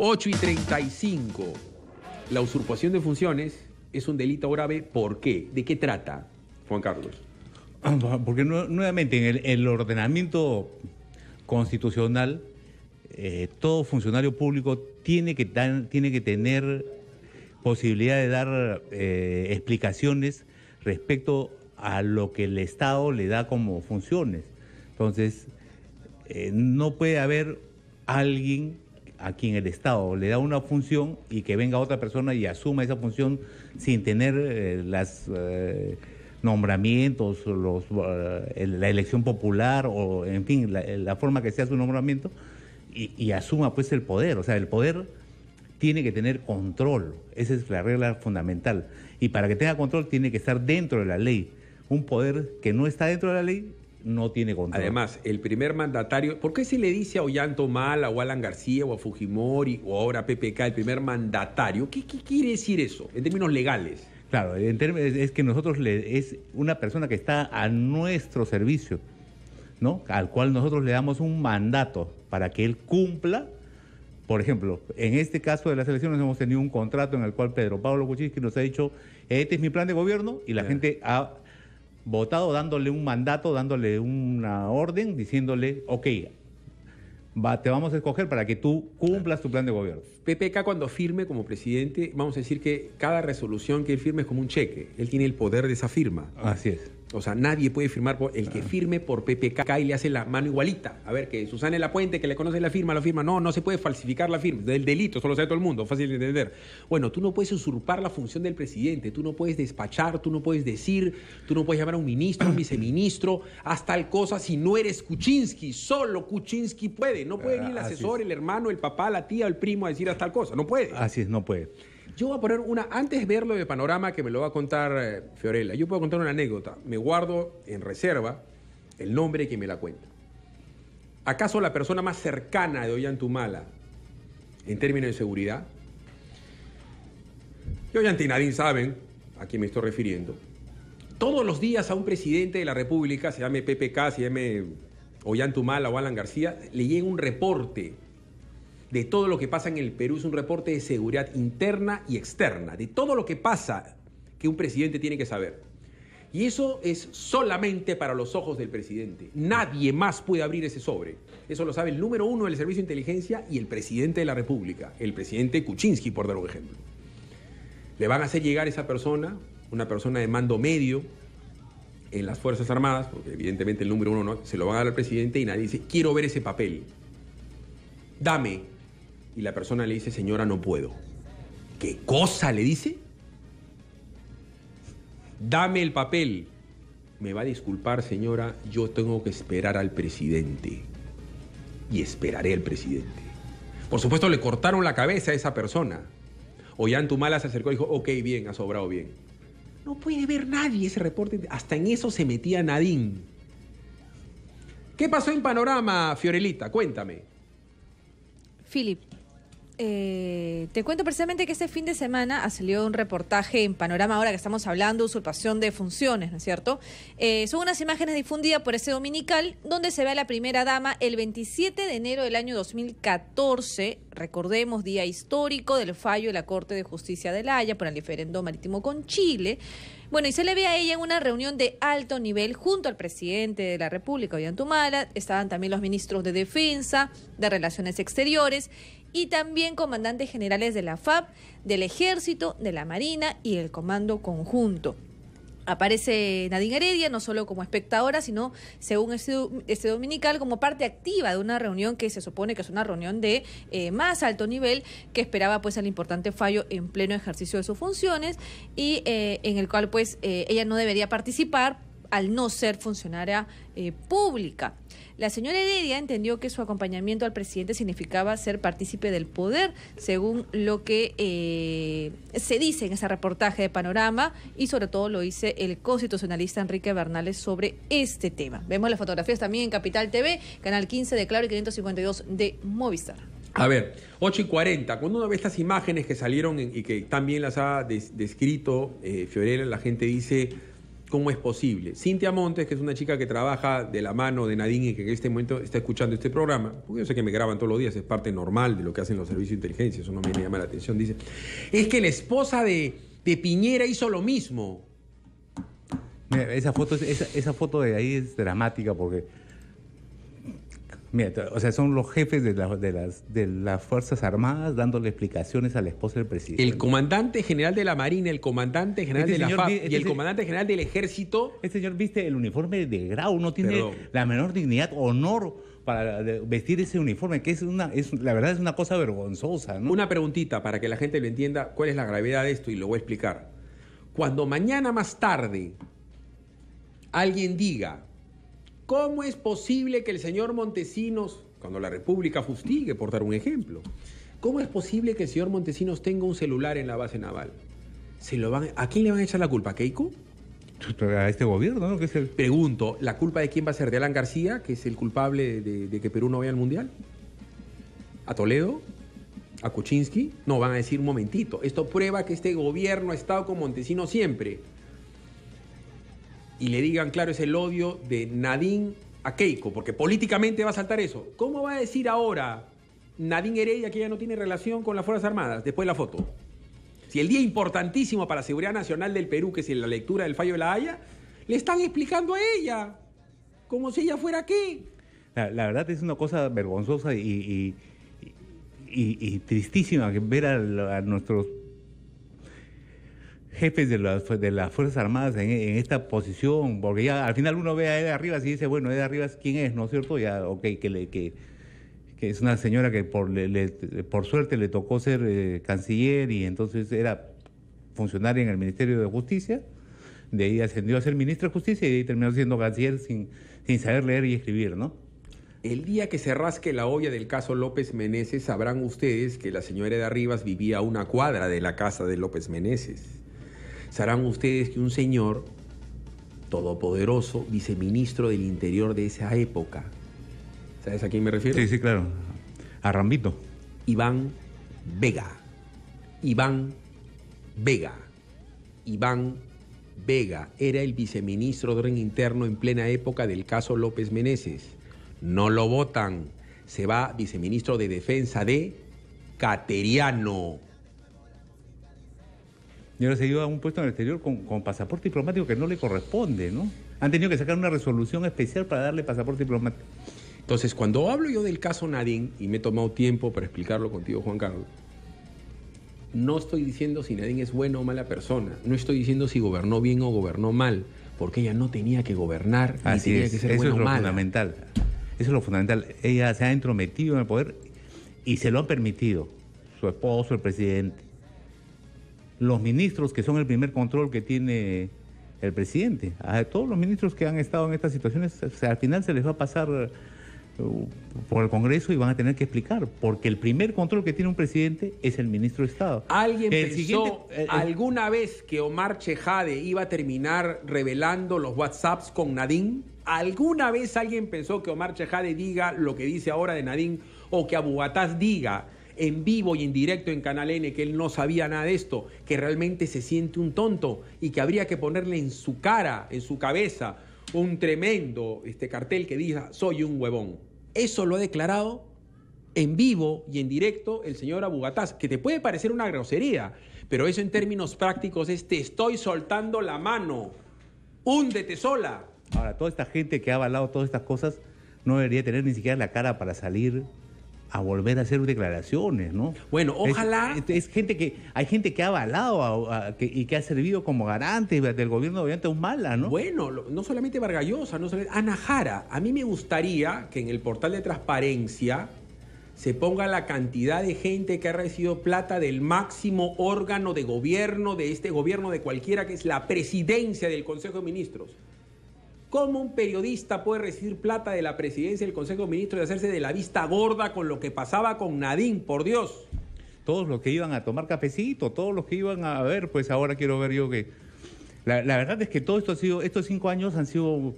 8 y 35. La usurpación de funciones es un delito grave. ¿Por qué? ¿De qué trata, Juan Carlos? Ah, porque nuevamente en el, ordenamiento constitucional, eh, todo funcionario público tiene que, tiene que tener posibilidad de dar eh, explicaciones respecto a lo que el Estado le da como funciones. Entonces, eh, no puede haber alguien a quien el Estado le da una función y que venga otra persona y asuma esa función sin tener eh, los eh, nombramientos, los, eh, la elección popular o, en fin, la, forma que sea su nombramiento y, y, asuma pues el poder. O sea, el poder tiene que tener control. Esa es la regla fundamental. Y para que tenga control tiene que estar dentro de la ley. Un poder que no está dentro de la ley no tiene control. Además, el primer mandatario, ¿por qué se le dice a Ollanto Mala o Alan García o a Fujimori o ahora a PPK el primer mandatario? ¿Qué, quiere decir eso en términos legales? Claro, en es que nosotros le, es una persona que está a nuestro servicio, ¿no? Al cual nosotros le damos un mandato para que él cumpla. Por ejemplo, en este caso de las elecciones hemos tenido un contrato en el cual Pedro Pablo Kuczynski nos ha dicho, eh, este es mi plan de gobierno y la gente ha votado dándole un mandato, dándole una orden, diciéndole, ok, te vamos a escoger para que tú cumplas tu plan de gobierno. PPK cuando firme como presidente, vamos a decir que cada resolución que él firme es como un cheque, él tiene el poder de esa firma. Así es. O sea, nadie puede firmar por el que firme por PPK y le hace la mano igualita. A ver, que Susana La Puente, que le conoce la firma, la firma. No, no se puede falsificar la firma. Del delito, solo sabe todo el mundo, fácil de entender. Bueno, tú no puedes usurpar la función del presidente, tú no puedes despachar, tú no puedes decir, tú no puedes llamar a un ministro, un viceministro, haz tal cosa si no eres Kuczynski. Solo Kuczynski puede. No puede ah, ir el asesor, el hermano, el papá, la tía, el primo a decir haz tal cosa. No puede. Así es, no puede. Yo voy a poner una, antes de verlo de panorama que me lo va a contar eh, Fiorella, yo puedo contar una anécdota. Me guardo en reserva el nombre que me la cuenta. ¿Acaso la persona más cercana de Ollantumala en términos de seguridad? Y Ollantinadín saben a quién me estoy refiriendo. Todos los días a un presidente de la República, se llame PPK, se llame Ollantumala o Alan García, le llega un reporte de todo lo que pasa en el Perú. Es un reporte de seguridad interna y externa, de todo lo que pasa que un presidente tiene que saber. Y eso es solamente para los ojos del presidente. Nadie más puede abrir ese sobre. Eso lo sabe el número uno del Servicio de Inteligencia y el presidente de la República, el presidente Kuczynski, por dar un ejemplo. Le van a hacer llegar esa persona, una persona de mando medio en las Fuerzas Armadas, porque evidentemente el número uno no, se lo van a dar al presidente y nadie dice, quiero ver ese papel. Dame, y la persona le dice, señora, no puedo. ¿Qué cosa le dice? Dame el papel. Me va a disculpar, señora, yo tengo que esperar al presidente. Y esperaré al presidente. Por supuesto, le cortaron la cabeza a esa persona. Tumala se acercó y dijo, ok, bien, ha sobrado bien. No puede ver nadie ese reporte. Hasta en eso se metía Nadine. ¿Qué pasó en Panorama, Fiorelita? Cuéntame. Philip, eh, te cuento precisamente que este fin de semana ha salió un reportaje en Panorama, ahora que estamos hablando, usurpación de funciones, ¿no es cierto? Eh, son unas imágenes difundidas por ese dominical, donde se ve a la primera dama el 27 de enero del año 2014, recordemos, día histórico del fallo de la Corte de Justicia de La Haya por el diferendo marítimo con Chile. Bueno, y se le ve a ella en una reunión de alto nivel junto al presidente de la República, Ollantumala, estaban también los ministros de Defensa, de Relaciones Exteriores, y también comandantes generales de la FAP, del Ejército, de la Marina y el Comando Conjunto. Aparece Nadine Heredia no solo como espectadora, sino, según este, este, dominical, como parte activa de una reunión que se supone que es una reunión de eh, más alto nivel que esperaba pues el importante fallo en pleno ejercicio de sus funciones y eh, en el cual pues eh, ella no debería participar al no ser funcionaria eh, pública. La señora Heredia entendió que su acompañamiento al presidente significaba ser partícipe del poder, según lo que eh, se dice en ese reportaje de Panorama y sobre todo lo dice el constitucionalista Enrique Bernales sobre este tema. Vemos las fotografías también en Capital TV, Canal 15 de Claro y 552 de Movistar. A ver, 8 y 40, cuando uno ve estas imágenes que salieron y que también las ha descrito eh, Fiorella, la gente dice cómo es posible. Cintia Montes, que es una chica que trabaja de la mano de Nadine y que en este momento está escuchando este programa, porque yo sé que me graban todos los días, es parte normal de lo que hacen los servicios de inteligencia, eso no me llama la atención, dice, es que la esposa de, Piñera hizo lo mismo. Mira, esa foto, esa foto de ahí es dramática porque Mira, o sea, son los jefes de, de, las, de las Fuerzas Armadas dándole explicaciones a la esposa del presidente. El comandante general de la Marina, el comandante general este de la este y el comandante general del Ejército. Este señor viste el uniforme de grau, no tiene la menor dignidad, honor para vestir ese uniforme, que es una, es, la verdad es una cosa vergonzosa. ¿no? Una preguntita para que la gente lo entienda cuál es la gravedad de esto y lo voy a explicar. Cuando mañana más tarde alguien diga, ¿Cómo es posible que el señor Montesinos, cuando la República fustigue, por dar un ejemplo, cómo es posible que el señor Montesinos tenga un celular en la base naval? ¿Se lo van, ¿A quién le van a echar la culpa? ¿A Keiko? Pues, a este gobierno, ¿no? Pregunto, ¿la culpa de quién va a ser? ¿De Alan García, que es el culpable de, de que Perú no vaya al Mundial? ¿A Toledo? ¿A Kuczynski? No, van a decir un momentito. Esto prueba que este gobierno ha estado con Montesinos siempre y le digan, claro, es el odio de Nadine a Keiko, porque políticamente va a saltar eso. ¿Cómo va a decir ahora Nadine Heredia que ella no tiene relación con las Fuerzas Armadas? Después de la foto. Si el día importantísimo para la seguridad nacional del Perú, que es la lectura del fallo de la Haya, le están explicando a ella, como si ella fuera aquí. La, verdad es una cosa vergonzosa y, tristísima que ver a nuestros jefes de las, pues, de las Fuerzas Armadas en, esta posición, porque ya al final uno ve a Eda Rivas y dice, bueno, Eda Rivas, ¿quién es? ¿No es cierto? Ya, ok, que, le, es una señora que por, suerte le tocó ser eh, canciller y entonces era funcionaria en el Ministerio de Justicia, de ahí ascendió a ser ministra de Justicia y de ahí terminó siendo canciller sin, sin saber leer y escribir, ¿no? El día que se rasque la olla del caso López Meneses, sabrán ustedes que la señora de Arribas vivía a una cuadra de la casa de López Meneses. Sabrán ustedes que un señor todopoderoso, viceministro del interior de esa época, ¿sabes a quién me refiero? Sí, sí, claro. A Rambito. Iván Vega. Iván Vega. Iván Vega era el viceministro de orden interno en plena época del caso López Meneses. No lo votan. Se va viceministro de defensa de Cateriano. Y ahora se ido a un puesto en el exterior con, pasaporte diplomático que no le corresponde, ¿no? Han tenido que sacar una resolución especial para darle pasaporte diplomático. Entonces, cuando hablo yo del caso Nadine, y me he tomado tiempo para explicarlo contigo, Juan Carlos, no estoy diciendo si Nadine es buena o mala persona, no estoy diciendo si gobernó bien o gobernó mal, porque ella no tenía que gobernar, Así tenía es. que ser Eso es lo fundamental. Eso es lo fundamental. Ella se ha entrometido en el poder y se lo han permitido su esposo, el presidente los ministros, que son el primer control que tiene el presidente. A todos los ministros que han estado en estas situaciones, al final se les va a pasar uh, por el Congreso y van a tener que explicar, porque el primer control que tiene un presidente es el ministro de Estado. ¿Alguien pensó eh, eh, alguna vez que Omar Chejade iba a terminar revelando los WhatsApps con Nadine? ¿Alguna vez alguien pensó que Omar Chejade diga lo que dice ahora de Nadine o que Abubataz diga en vivo y en directo en Canal N que él no sabía nada de esto, que realmente se siente un tonto y que habría que ponerle en su cara, en su cabeza, un tremendo este, cartel que diga soy un huevón. Eso lo ha declarado en vivo y en directo el señor Abugataz, que te puede parecer una grosería, pero eso en términos prácticos es te estoy soltando la mano, húndete sola. Ahora, toda esta gente que ha avalado todas estas cosas no debería tener ni siquiera la cara para salir a volver a hacer declaraciones, ¿no? Bueno, ojalá. Es, gente que hay gente que ha avalado y que ha servido como garante del gobierno de Humala, ¿no? Bueno, no solamente Vargallosa, no solamente Ana Jara. A mí me gustaría que en el portal de transparencia se ponga la cantidad de gente que ha recibido plata del máximo órgano de gobierno de este gobierno de cualquiera que es la presidencia del Consejo de Ministros. ¿Cómo un periodista puede recibir plata de la presidencia del Consejo de Ministros y hacerse de la vista gorda con lo que pasaba con Nadín, Por Dios. Todos los que iban a tomar cafecito, todos los que iban a ver, pues ahora quiero ver yo que... La, verdad es que todo esto ha sido, estos cinco años han sido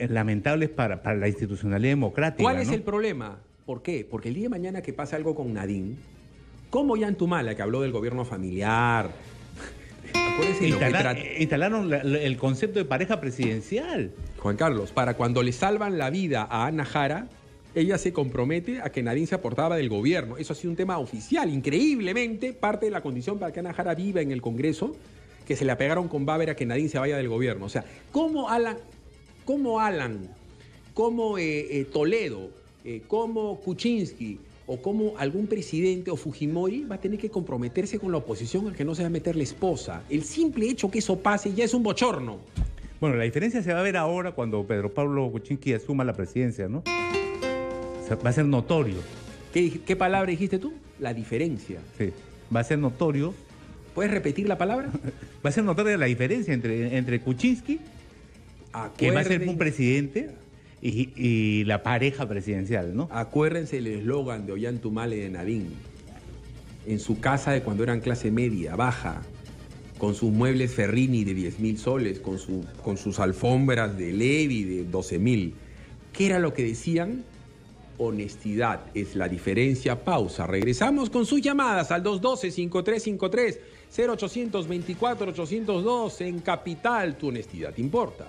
lamentables para, la institucionalidad democrática. ¿Cuál es el problema? ¿Por qué? Porque el día de mañana que pasa algo con Nadine, como Tumala, que habló del gobierno familiar, instalaron el concepto de pareja presidencial. Juan Carlos, para cuando le salvan la vida a Ana Jara, ella se compromete a que Nadine se aportaba del gobierno. Eso ha sido un tema oficial, increíblemente parte de la condición para que Ana Jara viva en el Congreso, que se le pegaron con Bávera que Nadine se vaya del gobierno. O sea, ¿cómo Alan, cómo, Alan, cómo eh, eh, Toledo, como eh, cómo Kuczynski, o cómo algún presidente o Fujimori va a tener que comprometerse con la oposición al que no se va a meter la esposa. El simple hecho que eso pase ya es un bochorno. Bueno, la diferencia se va a ver ahora cuando Pedro Pablo Kuczynski asuma la presidencia, ¿no? va a ser notorio. ¿Qué, palabra dijiste tú? La diferencia. Sí, va a ser notorio ¿Puedes repetir la palabra? va a ser notoria la diferencia entre, entre Kuczynski, ¿quién que va a ser un presidente, y, la pareja presidencial, ¿no? Acuérdense el eslogan de Ollantumale de Nadine, en su casa de cuando eran clase media, baja, con sus muebles Ferrini de 10 mil soles, con, su, con sus alfombras de Levi de 12 mil. ¿Qué era lo que decían? honestidad es la diferencia. Pausa. Regresamos con sus llamadas al 212-5353 0824-802 en Capital. Tu honestidad importa.